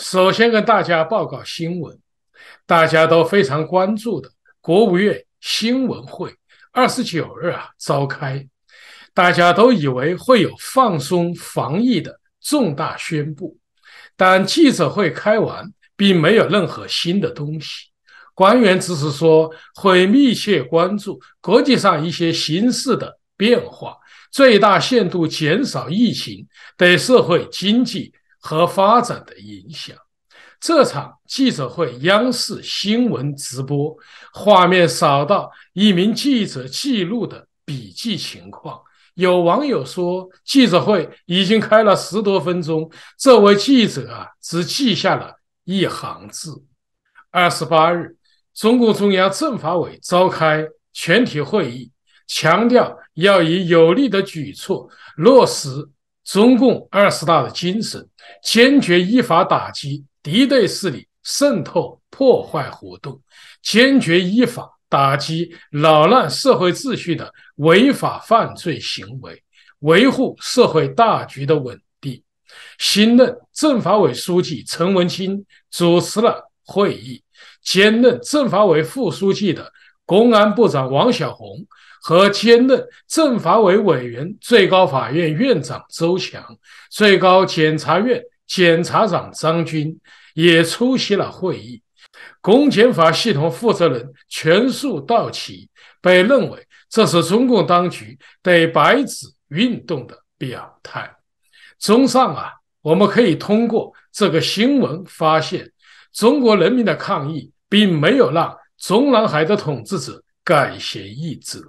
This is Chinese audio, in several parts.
首先跟大家报告新闻，大家都非常关注的国务院新闻会二十九日啊召开，大家都以为会有放松防疫的重大宣布，但记者会开完，并没有任何新的东西，官员只是说会密切关注国际上一些形势的变化，最大限度减少疫情对社会经济。和发展的影响。这场记者会，央视新闻直播画面扫到一名记者记录的笔记情况。有网友说，记者会已经开了十多分钟，这位记者啊，只记下了一行字。二十八日，中共中央政法委召开全体会议，强调要以有力的举措落实。中共二十大的精神，坚决依法打击敌对势力渗透破坏活动，坚决依法打击扰乱社会秩序的违法犯罪行为，维护社会大局的稳定。新任政法委书记陈文清主持了会议，兼任政法委副书记的公安部长王小红。和兼任政法委委员、最高法院院长周强、最高检察院检察长张军也出席了会议。公检法系统负责人全数到齐，被认为这是中共当局对白纸运动的表态。综上啊，我们可以通过这个新闻发现，中国人民的抗议并没有让中南海的统治者。改弦易辙。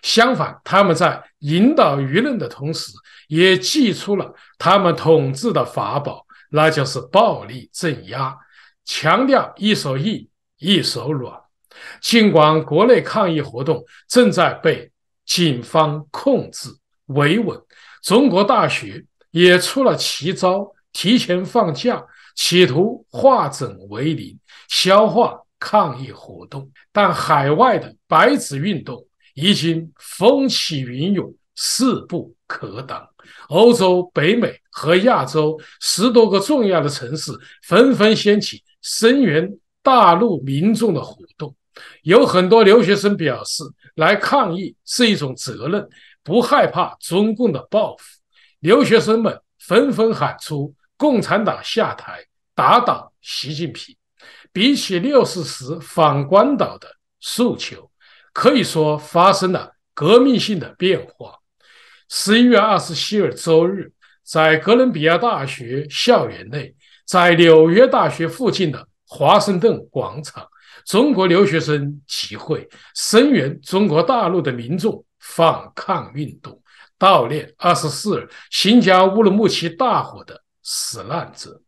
相反，他们在引导舆论的同时，也祭出了他们统治的法宝，那就是暴力镇压，强调一手硬，一手软。尽管国内抗议活动正在被警方控制维稳，中国大学也出了奇招，提前放假，企图化整为零，消化。抗议活动，但海外的“白纸运动”已经风起云涌，势不可挡。欧洲、北美和亚洲十多个重要的城市纷纷掀起声援大陆民众的活动。有很多留学生表示，来抗议是一种责任，不害怕中共的报复。留学生们纷纷喊出：“共产党下台，打倒习近平！”比起六四时反关岛的诉求，可以说发生了革命性的变化。十一月二十七日周日，在哥伦比亚大学校园内，在纽约大学附近的华盛顿广场，中国留学生集会声援中国大陆的民众反抗运动，悼念二十四日新疆乌鲁木齐大火的死难者，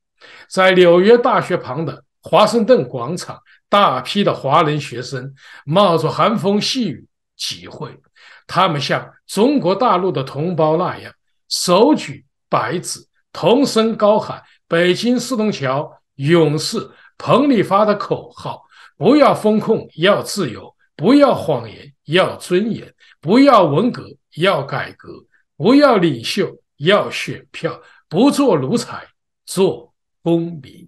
在纽约大学旁的。华盛顿广场，大批的华人学生冒着寒风细雨集会。他们像中国大陆的同胞那样，手举白纸，同声高喊“北京四通桥勇士彭丽发的口号：“不要风控，要自由；不要谎言，要尊严；不要文革，要改革；不要领袖，要选票；不做奴才，做公民。”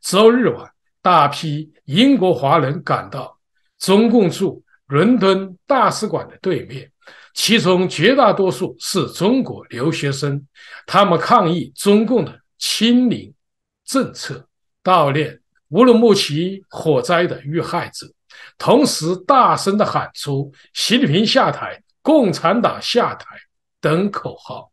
周日晚，大批英国华人赶到中共驻伦敦大使馆的对面，其中绝大多数是中国留学生。他们抗议中共的清零政策，悼念乌鲁木齐火灾的遇害者，同时大声的喊出“习近平下台，共产党下台”等口号。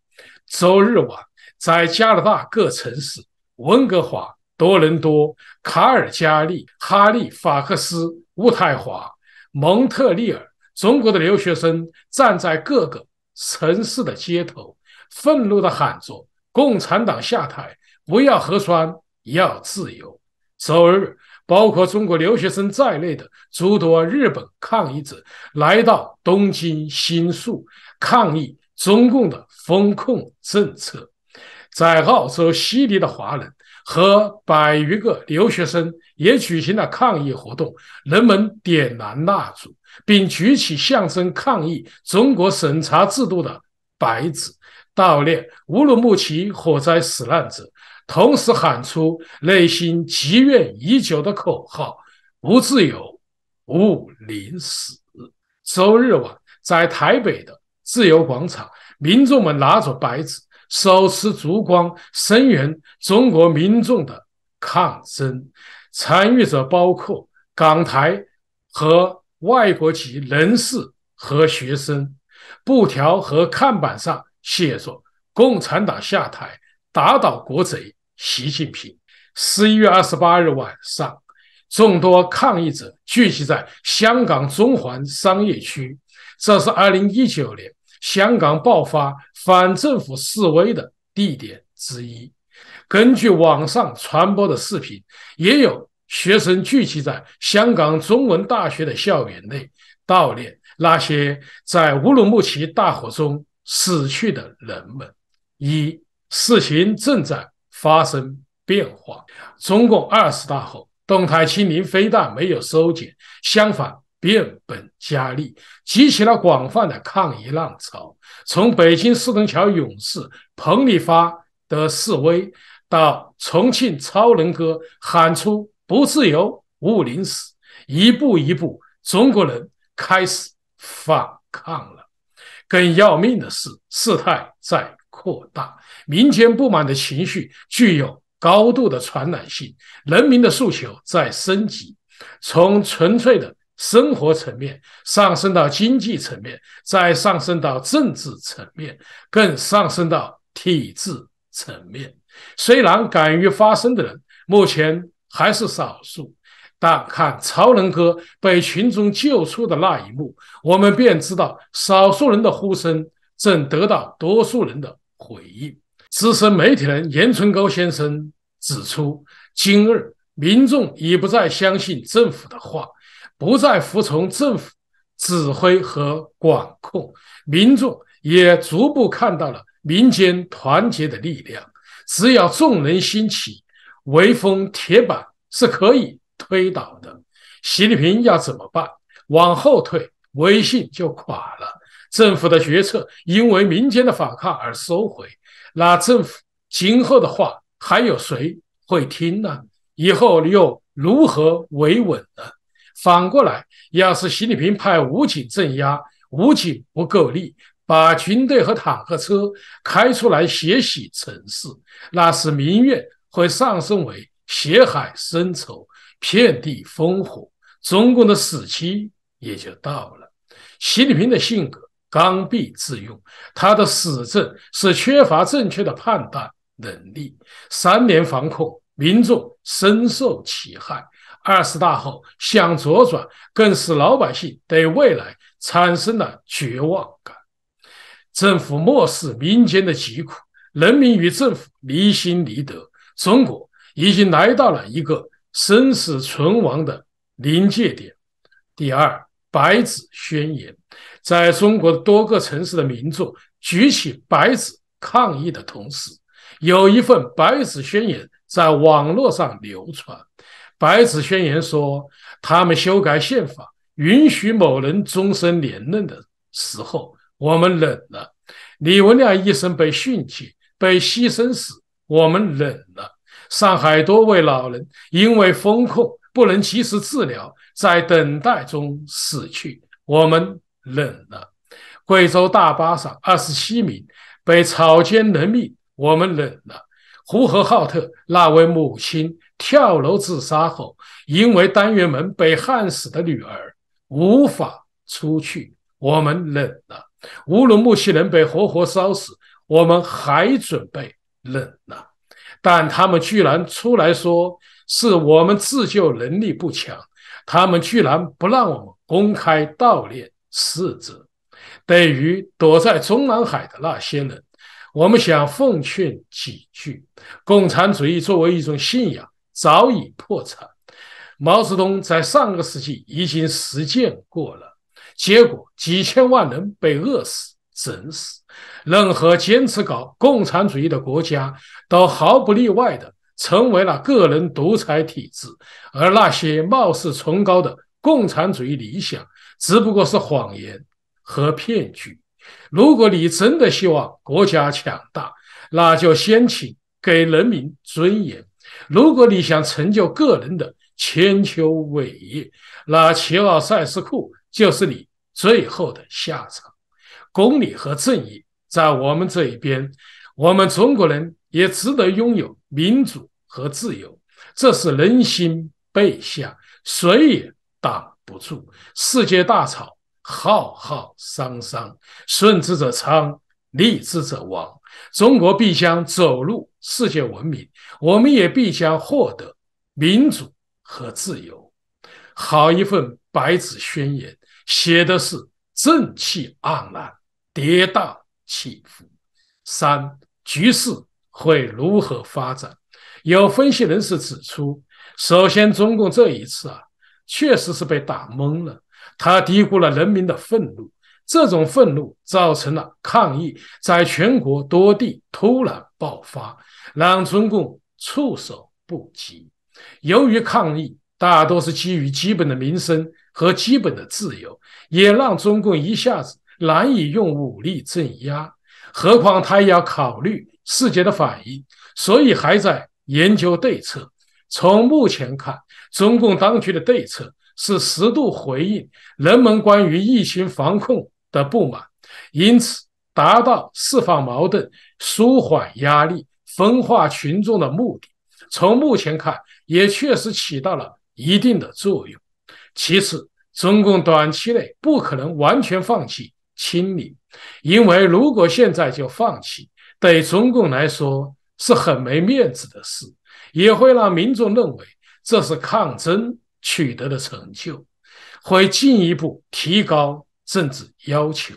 周日晚，在加拿大各城市，温哥华。多伦多、卡尔加利、哈利法克斯、渥太华、蒙特利尔，中国的留学生站在各个城市的街头，愤怒的喊着：“共产党下台，不要核酸，要自由。”周日，包括中国留学生在内的诸多日本抗议者来到东京新宿抗议中共的封控政策。在澳洲悉尼的华人。和百余个留学生也举行了抗议活动，人们点燃蜡烛，并举起象征抗议中国审查制度的白纸，悼念乌鲁木齐火灾死难者，同时喊出内心积怨已久的口号：“无自由，勿临死。”周日晚，在台北的自由广场，民众们拿着白纸。手持烛光声援中国民众的抗争，参与者包括港台和外国籍人士和学生。布条和看板上写着“共产党下台，打倒国贼习近平”。十一月二十八日晚上，众多抗议者聚集在香港中环商业区，这是二零一九年。香港爆发反政府示威的地点之一，根据网上传播的视频，也有学生聚集在香港中文大学的校园内悼念那些在乌鲁木齐大火中死去的人们。一事情正在发生变化，中共二十大后，动态清零非但没有收紧，相反。变本加厉，激起了广泛的抗议浪潮。从北京四通桥勇士彭丽发的示威，到重庆超能哥喊出“不自由，勿宁死”，一步一步，中国人开始反抗了。更要命的是，事态在扩大，民间不满的情绪具有高度的传染性，人民的诉求在升级，从纯粹的。生活层面上升到经济层面，再上升到政治层面，更上升到体制层面。虽然敢于发声的人目前还是少数，但看超能哥被群众救出的那一幕，我们便知道，少数人的呼声正得到多数人的回应。资深媒体人严春高先生指出，今日民众已不再相信政府的话。不再服从政府指挥和管控，民众也逐步看到了民间团结的力量。只要众人心齐，围风铁板是可以推倒的。习近平要怎么办？往后退，威信就垮了。政府的决策因为民间的反抗而收回，那政府今后的话还有谁会听呢？以后又如何维稳呢？反过来，要是习近平派武警镇压，武警不够力，把军队和坦克车开出来血洗城市，那是民怨会上升为血海深仇、遍地烽火，中共的死期也就到了。习近平的性格刚愎自用，他的死症是缺乏正确的判断能力。三年防控，民众深受其害。二十大后向左转，更使老百姓对未来产生了绝望感。政府漠视民间的疾苦，人民与政府离心离德。中国已经来到了一个生死存亡的临界点。第二，白纸宣言，在中国多个城市的民众举起白纸抗议的同时，有一份白纸宣言在网络上流传。《白纸宣言》说，他们修改宪法，允许某人终身连任的时候，我们忍了；李文亮医生被训诫、被牺牲死，我们忍了；上海多位老人因为风控不能及时治疗，在等待中死去，我们忍了；贵州大巴上二十七名被草菅人命，我们忍了；呼和浩特那位母亲。跳楼自杀后，因为单元门被焊死的女儿无法出去，我们冷了。乌鲁木齐人被活活烧死，我们还准备冷了。但他们居然出来说是我们自救能力不强，他们居然不让我们公开悼念逝者。对于躲在中南海的那些人，我们想奉劝几句：共产主义作为一种信仰。早已破产。毛泽东在上个世纪已经实践过了，结果几千万人被饿死、整死。任何坚持搞共产主义的国家，都毫不例外的成为了个人独裁体制，而那些貌似崇高的共产主义理想，只不过是谎言和骗局。如果你真的希望国家强大，那就先请给人民尊严。如果你想成就个人的千秋伟业，那齐奥塞斯库就是你最后的下场。公理和正义在我们这一边，我们中国人也值得拥有民主和自由。这是人心背向，谁也挡不住。世界大潮浩浩汤汤，顺之者昌。利之者亡，中国必将走入世界文明，我们也必将获得民主和自由。好一份白纸宣言，写的是正气盎然，跌宕起伏。三局势会如何发展？有分析人士指出，首先，中共这一次啊，确实是被打懵了，他低估了人民的愤怒。这种愤怒造成了抗议在全国多地突然爆发，让中共措手不及。由于抗议大多是基于基本的民生和基本的自由，也让中共一下子难以用武力镇压。何况他也要考虑世界的反应，所以还在研究对策。从目前看，中共当局的对策是适度回应人们关于疫情防控。的不满，因此达到释放矛盾、舒缓压力、分化群众的目的。从目前看，也确实起到了一定的作用。其次，中共短期内不可能完全放弃清理，因为如果现在就放弃，对中共来说是很没面子的事，也会让民众认为这是抗争取得的成就，会进一步提高。政治要求，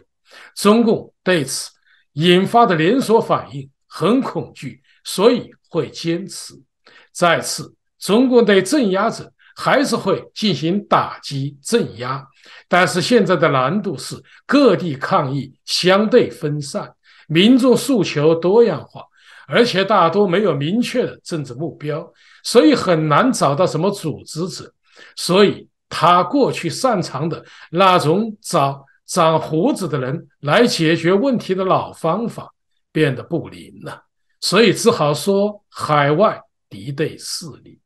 中共对此引发的连锁反应很恐惧，所以会坚持。再次，中共对镇压者还是会进行打击镇压，但是现在的难度是各地抗议相对分散，民众诉求多样化，而且大多没有明确的政治目标，所以很难找到什么组织者，所以。他过去擅长的那种找长胡子的人来解决问题的老方法变得不灵了，所以只好说海外敌对势力，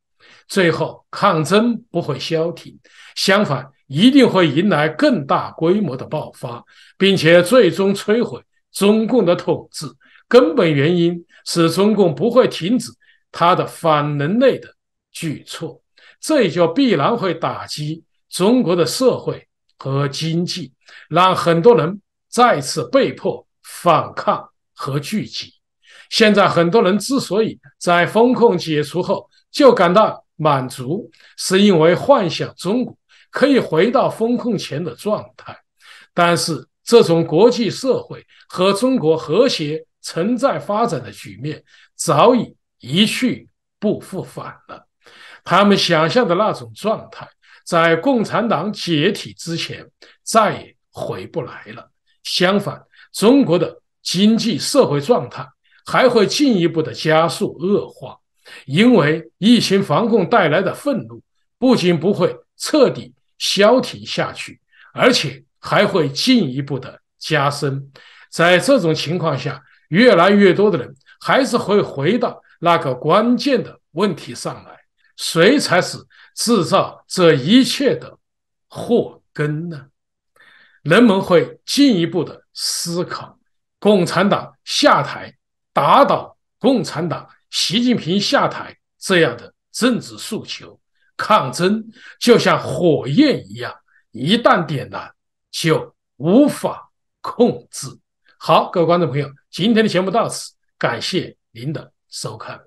最后抗争不会消停，相反一定会迎来更大规模的爆发，并且最终摧毁中共的统治。根本原因是中共不会停止他的反人类的举措。这就必然会打击中国的社会和经济，让很多人再次被迫反抗和聚集。现在很多人之所以在风控解除后就感到满足，是因为幻想中国可以回到风控前的状态。但是，这种国际社会和中国和谐存在发展的局面早已一去不复返了。他们想象的那种状态，在共产党解体之前再也回不来了。相反，中国的经济社会状态还会进一步的加速恶化，因为疫情防控带来的愤怒不仅不会彻底消停下去，而且还会进一步的加深。在这种情况下，越来越多的人还是会回到那个关键的问题上来。谁才是制造这一切的祸根呢？人们会进一步的思考：共产党下台，打倒共产党，习近平下台这样的政治诉求抗争，就像火焰一样，一旦点燃，就无法控制。好，各位观众朋友，今天的节目到此，感谢您的收看。